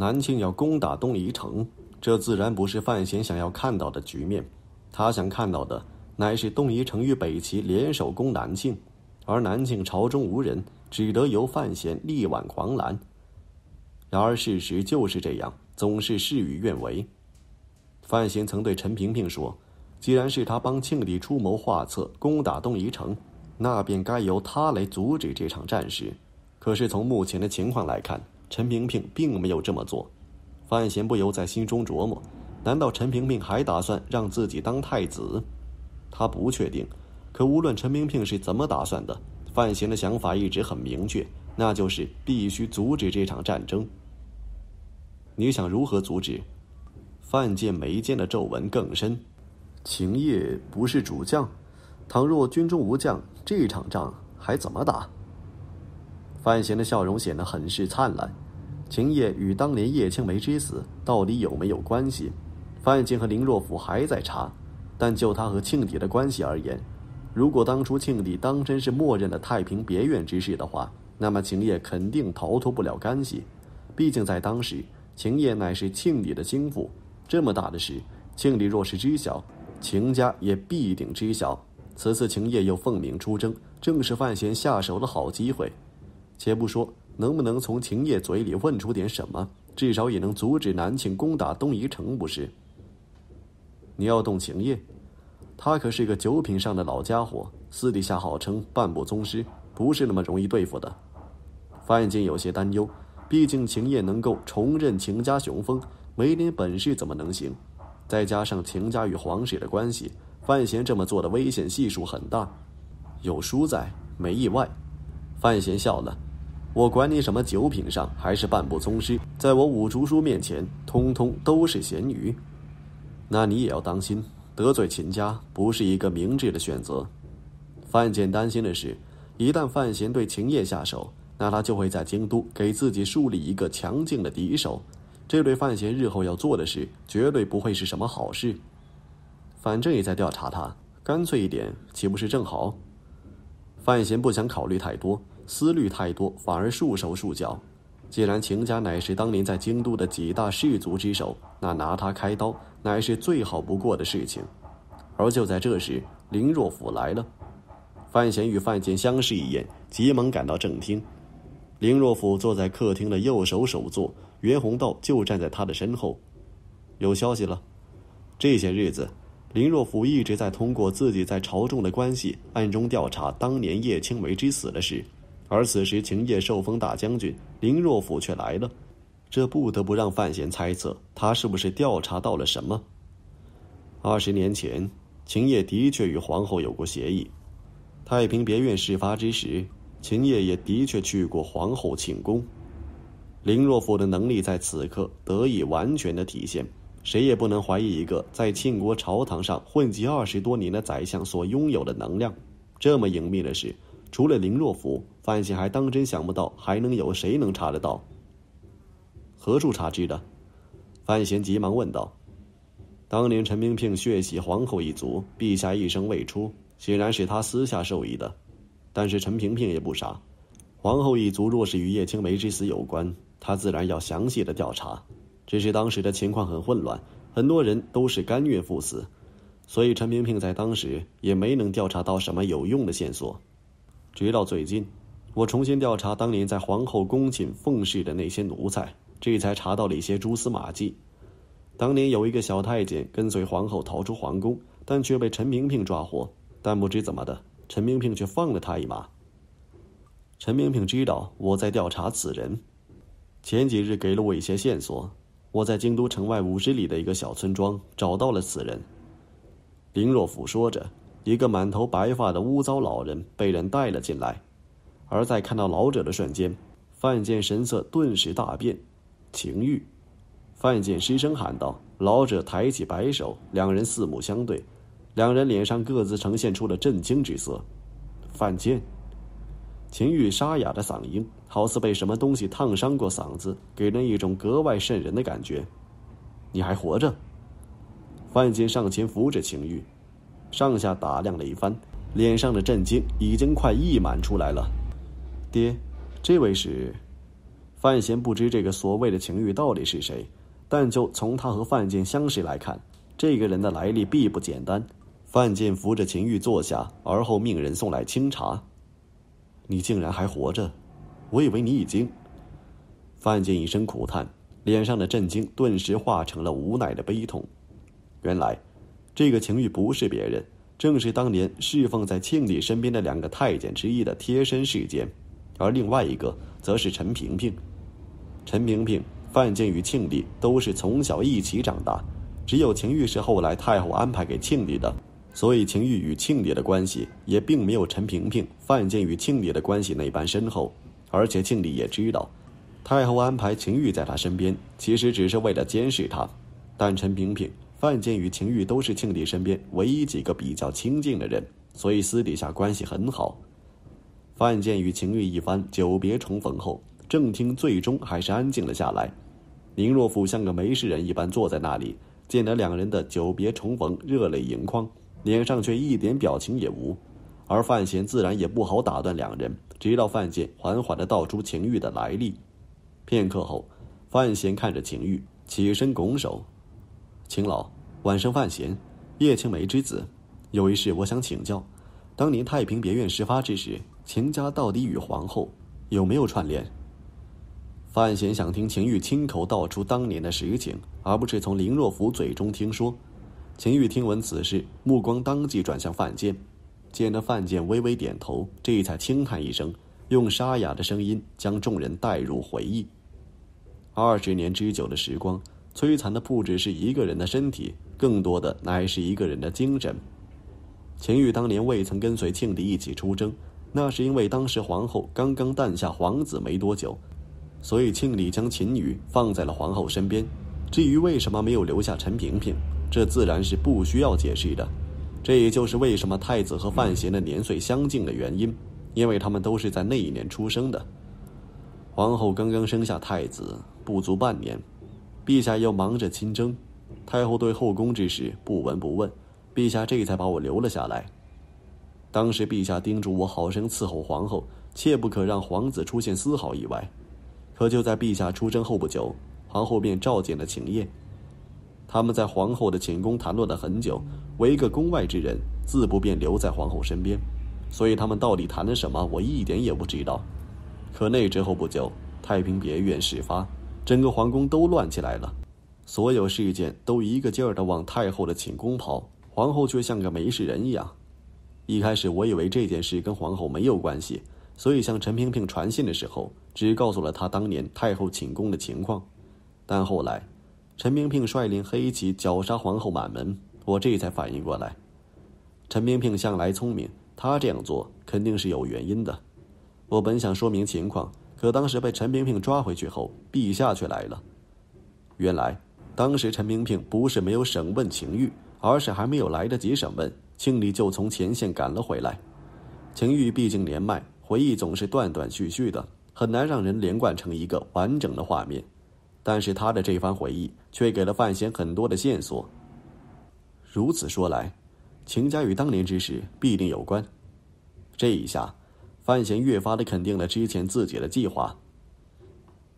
南庆要攻打东夷城，这自然不是范闲想要看到的局面。他想看到的，乃是东夷城与北齐联手攻南庆，而南庆朝中无人，只得由范闲力挽狂澜。然而事实就是这样，总是事与愿违。范闲曾对陈萍萍说：“既然是他帮庆帝出谋划策攻打东夷城，那便该由他来阻止这场战事。”可是从目前的情况来看，陈萍萍并没有这么做，范闲不由在心中琢磨：难道陈萍萍还打算让自己当太子？他不确定，可无论陈萍萍是怎么打算的，范闲的想法一直很明确，那就是必须阻止这场战争。你想如何阻止？范建眉间的皱纹更深。秦叶不是主将，倘若军中无将，这场仗还怎么打？范闲的笑容显得很是灿烂。秦叶与当年叶青梅之死到底有没有关系？范进和林若甫还在查，但就他和庆帝的关系而言，如果当初庆帝当真是默认了太平别院之事的话，那么秦叶肯定逃脱不了干系。毕竟在当时，秦叶乃是庆帝的心腹，这么大的事，庆帝若是知晓，秦家也必定知晓。此次秦叶又奉命出征，正是范闲下手的好机会。且不说能不能从秦叶嘴里问出点什么，至少也能阻止南庆攻打东夷城，不是？你要动秦叶，他可是个九品上的老家伙，私底下号称半步宗师，不是那么容易对付的。范进有些担忧，毕竟秦叶能够重振秦家雄风，没点本事怎么能行？再加上秦家与皇室的关系，范闲这么做的危险系数很大，有输在没意外。范闲笑了。我管你什么九品上还是半步宗师，在我五竹叔面前，通通都是咸鱼。那你也要当心，得罪秦家不是一个明智的选择。范建担心的是，一旦范闲对秦叶下手，那他就会在京都给自己树立一个强劲的敌手，这对范闲日后要做的事绝对不会是什么好事。反正也在调查他，干脆一点，岂不是正好？范闲不想考虑太多。思虑太多，反而束手束脚。既然秦家乃是当年在京都的几大氏族之首，那拿他开刀，乃是最好不过的事情。而就在这时，林若甫来了。范闲与范建相视一眼，急忙赶到正厅。林若甫坐在客厅的右手首座，袁宏道就站在他的身后。有消息了。这些日子，林若甫一直在通过自己在朝中的关系，暗中调查当年叶青梅之死的事。而此时，秦叶受封大将军林若甫却来了，这不得不让范闲猜测，他是不是调查到了什么？二十年前，秦叶的确与皇后有过协议。太平别院事发之时，秦叶也的确去过皇后寝宫。林若甫的能力在此刻得以完全的体现，谁也不能怀疑一个在庆国朝堂上混迹二十多年的宰相所拥有的能量。这么隐秘的事。除了林若甫，范闲还当真想不到还能有谁能查得到。何处查知的？范闲急忙问道。当年陈萍萍血洗皇后一族，陛下一声未出，显然是他私下授意的。但是陈萍萍也不傻，皇后一族若是与叶青梅之死有关，他自然要详细的调查。只是当时的情况很混乱，很多人都是甘愿赴死，所以陈萍萍在当时也没能调查到什么有用的线索。直到最近，我重新调查当年在皇后宫寝奉侍的那些奴才，这才查到了一些蛛丝马迹。当年有一个小太监跟随皇后逃出皇宫，但却被陈萍萍抓获，但不知怎么的，陈萍萍却放了他一马。陈萍萍知道我在调查此人，前几日给了我一些线索，我在京都城外五十里的一个小村庄找到了此人。林若甫说着。一个满头白发的污糟老人被人带了进来，而在看到老者的瞬间，范建神色顿时大变。秦玉，范建失声喊道。老者抬起白手，两人四目相对，两人脸上各自呈现出了震惊之色。范建，秦玉沙哑的嗓音好似被什么东西烫伤过嗓子，给人一种格外渗人的感觉。你还活着？范建上前扶着秦玉。上下打量了一番，脸上的震惊已经快溢满出来了。爹，这位是？范闲不知这个所谓的情玉到底是谁，但就从他和范建相识来看，这个人的来历必不简单。范建扶着秦玉坐下，而后命人送来清茶。你竟然还活着，我以为你已经。范建一声苦叹，脸上的震惊顿时化成了无奈的悲痛。原来。这个情玉不是别人，正是当年侍奉在庆帝身边的两个太监之一的贴身侍监，而另外一个则是陈萍萍。陈萍萍、范建与庆帝都是从小一起长大，只有秦玉是后来太后安排给庆帝的，所以秦玉与庆帝的关系也并没有陈萍萍、范建与庆帝的关系那般深厚。而且庆帝也知道，太后安排秦玉在他身边，其实只是为了监视他。但陈萍萍。范建与秦玉都是庆帝身边唯一几个比较亲近的人，所以私底下关系很好。范建与秦玉一番久别重逢后，正厅最终还是安静了下来。宁若甫像个没事人一般坐在那里，见得两人的久别重逢，热泪盈眶，脸上却一点表情也无。而范闲自然也不好打断两人，直到范建缓缓的道出秦玉的来历。片刻后，范闲看着秦玉，起身拱手。秦老，晚生范闲，叶青梅之子，有一事我想请教：当年太平别院事发之时，秦家到底与皇后有没有串联？范闲想听秦玉亲口道出当年的实情，而不是从林若甫嘴中听说。秦玉听闻此事，目光当即转向范建，见得范建微微点头，这才轻叹一声，用沙哑的声音将众人带入回忆：二十年之久的时光。摧残的不只是一个人的身体，更多的乃是一个人的精神。秦玉当年未曾跟随庆帝一起出征，那是因为当时皇后刚刚诞下皇子没多久，所以庆帝将秦钰放在了皇后身边。至于为什么没有留下陈萍萍，这自然是不需要解释的。这也就是为什么太子和范闲的年岁相近的原因，因为他们都是在那一年出生的。皇后刚刚生下太子不足半年。陛下又忙着亲征，太后对后宫之事不闻不问，陛下这才把我留了下来。当时陛下叮嘱我好生伺候皇后，切不可让皇子出现丝毫意外。可就在陛下出征后不久，皇后便召见了秦夜。他们在皇后的寝宫谈论了很久，我一个宫外之人自不便留在皇后身边，所以他们到底谈了什么，我一点也不知道。可那之后不久，太平别院事发。整个皇宫都乱起来了，所有事件都一个劲儿的往太后的寝宫跑，皇后却像个没事人一样。一开始我以为这件事跟皇后没有关系，所以向陈萍萍传信的时候，只告诉了她当年太后寝宫的情况。但后来，陈萍萍率领黑骑绞杀皇后满门，我这才反应过来。陈萍萍向来聪明，她这样做肯定是有原因的。我本想说明情况。可当时被陈萍萍抓回去后，陛下却来了。原来，当时陈萍萍不是没有审问秦玉，而是还没有来得及审问，庆礼就从前线赶了回来。秦玉毕竟年迈，回忆总是断断续续的，很难让人连贯成一个完整的画面。但是他的这番回忆却给了范闲很多的线索。如此说来，秦家与当年之事必定有关。这一下。范闲越发的肯定了之前自己的计划。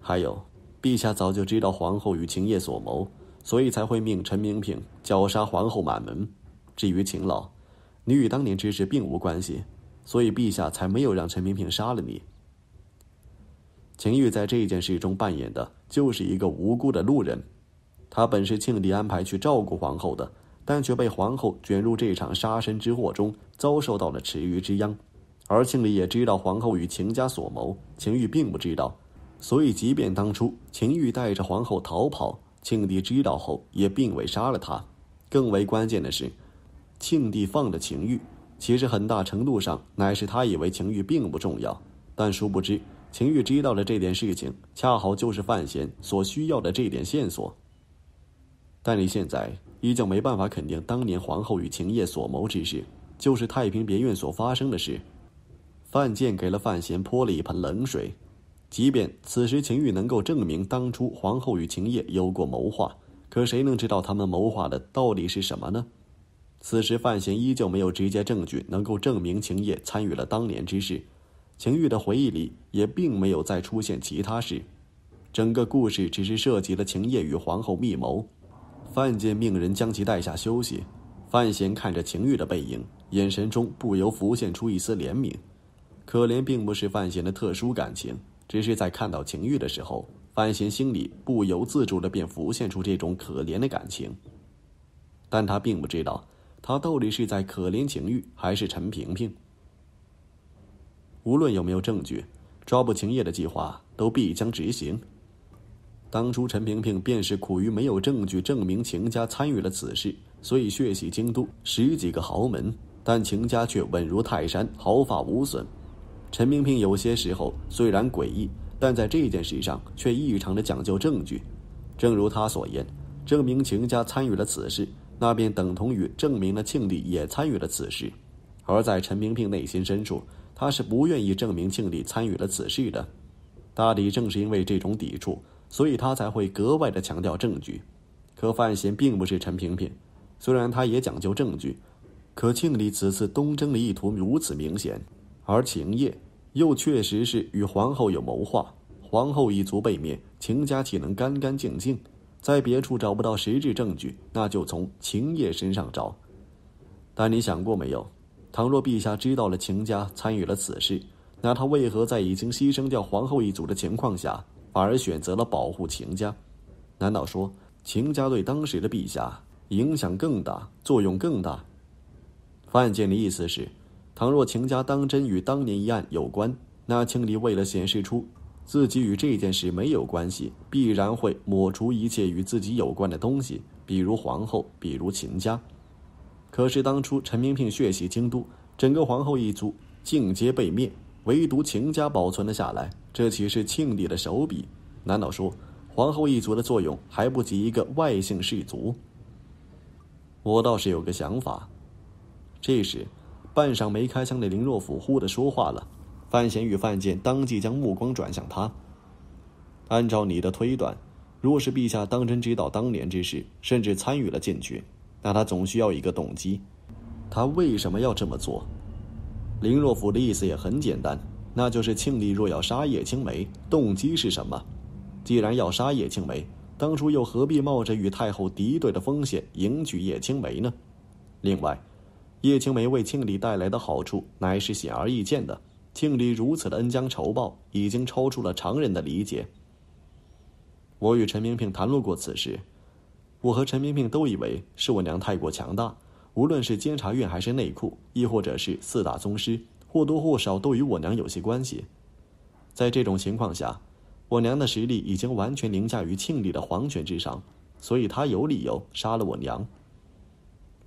还有，陛下早就知道皇后与秦业所谋，所以才会命陈明平绞杀皇后满门。至于秦老，你与当年之事并无关系，所以陛下才没有让陈明平杀了你。秦玉在这件事中扮演的就是一个无辜的路人。他本是庆帝安排去照顾皇后的，但却被皇后卷入这场杀身之祸中，遭受到了池鱼之殃。而庆帝也知道皇后与秦家所谋，秦玉并不知道，所以即便当初秦玉带着皇后逃跑，庆帝知道后也并未杀了他。更为关键的是，庆帝放的秦玉，其实很大程度上乃是他以为秦玉并不重要。但殊不知，秦玉知道了这点事情，恰好就是范闲所需要的这点线索。但你现在依旧没办法肯定当年皇后与秦叶所谋之事，就是太平别院所发生的事。范建给了范闲泼了一盆冷水。即便此时秦玉能够证明当初皇后与秦叶有过谋划，可谁能知道他们谋划的到底是什么呢？此时范闲依旧没有直接证据能够证明秦叶参与了当年之事。秦玉的回忆里也并没有再出现其他事，整个故事只是涉及了秦叶与皇后密谋。范建命人将其带下休息。范闲看着秦玉的背影，眼神中不由浮现出一丝怜悯。可怜并不是范闲的特殊感情，只是在看到秦玉的时候，范闲心里不由自主的便浮现出这种可怜的感情。但他并不知道，他到底是在可怜秦玉还是陈萍萍。无论有没有证据，抓捕秦叶的计划都必将执行。当初陈萍萍便是苦于没有证据证明秦家参与了此事，所以血洗京都十几个豪门，但秦家却稳如泰山，毫发无损。陈萍萍有些时候虽然诡异，但在这件事上却异常的讲究证据。正如他所言，证明秦家参与了此事，那便等同于证明了庆帝也参与了此事。而在陈萍萍内心深处，他是不愿意证明庆帝参与了此事的。大抵正是因为这种抵触，所以他才会格外的强调证据。可范闲并不是陈萍萍，虽然他也讲究证据，可庆帝此次东征的意图如此明显。而秦业又确实是与皇后有谋划，皇后一族被灭，秦家岂能干干净净？在别处找不到实质证据，那就从秦业身上找。但你想过没有？倘若陛下知道了秦家参与了此事，那他为何在已经牺牲掉皇后一族的情况下，反而选择了保护秦家？难道说秦家对当时的陛下影响更大，作用更大？范建的意思是。倘若秦家当真与当年一案有关，那庆帝为了显示出自己与这件事没有关系，必然会抹除一切与自己有关的东西，比如皇后，比如秦家。可是当初陈明聘血洗京都，整个皇后一族尽皆被灭，唯独秦家保存了下来，这岂是庆帝的手笔？难道说皇后一族的作用还不及一个外姓氏族？我倒是有个想法。这时。半晌没开枪的林若甫忽地说话了，范闲与范建当即将目光转向他。按照你的推断，若是陛下当真知道当年之事，甚至参与了进去，那他总需要一个动机。他为什么要这么做？林若甫的意思也很简单，那就是庆帝若要杀叶青梅，动机是什么？既然要杀叶青梅，当初又何必冒着与太后敌对的风险迎娶叶青梅呢？另外。叶青梅为庆礼带来的好处，乃是显而易见的。庆礼如此的恩将仇报，已经超出了常人的理解。我与陈萍萍谈论过此事，我和陈萍萍都以为是我娘太过强大。无论是监察院，还是内库，亦或者是四大宗师，或多或少都与我娘有些关系。在这种情况下，我娘的实力已经完全凌驾于庆礼的皇权之上，所以她有理由杀了我娘。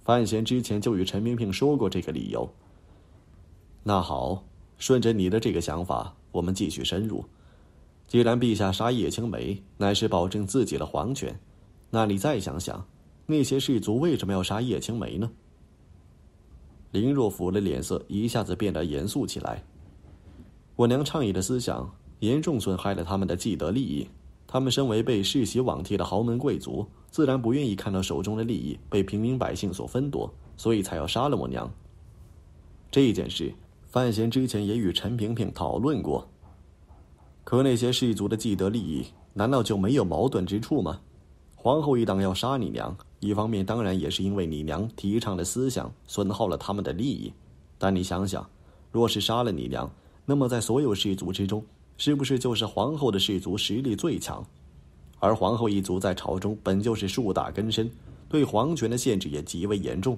范闲之前就与陈萍萍说过这个理由。那好，顺着你的这个想法，我们继续深入。既然陛下杀叶青梅乃是保证自己的皇权，那你再想想，那些士族为什么要杀叶青梅呢？林若甫的脸色一下子变得严肃起来。我娘倡议的思想，严重损害了他们的既得利益。他们身为被世袭罔替的豪门贵族，自然不愿意看到手中的利益被平民百姓所分夺，所以才要杀了我娘。这件事，范闲之前也与陈萍萍讨论过。可那些氏族的既得利益，难道就没有矛盾之处吗？皇后一党要杀你娘，一方面当然也是因为你娘提倡的思想损耗了他们的利益。但你想想，若是杀了你娘，那么在所有氏族之中，是不是就是皇后的氏族实力最强？而皇后一族在朝中本就是树大根深，对皇权的限制也极为严重。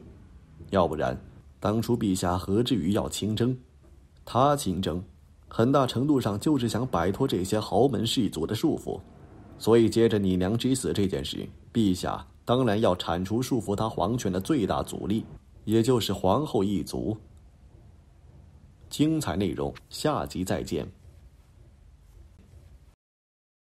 要不然，当初陛下何至于要亲征？他亲征，很大程度上就是想摆脱这些豪门氏族的束缚。所以，接着你娘之死这件事，陛下当然要铲除束缚他皇权的最大阻力，也就是皇后一族。精彩内容，下集再见。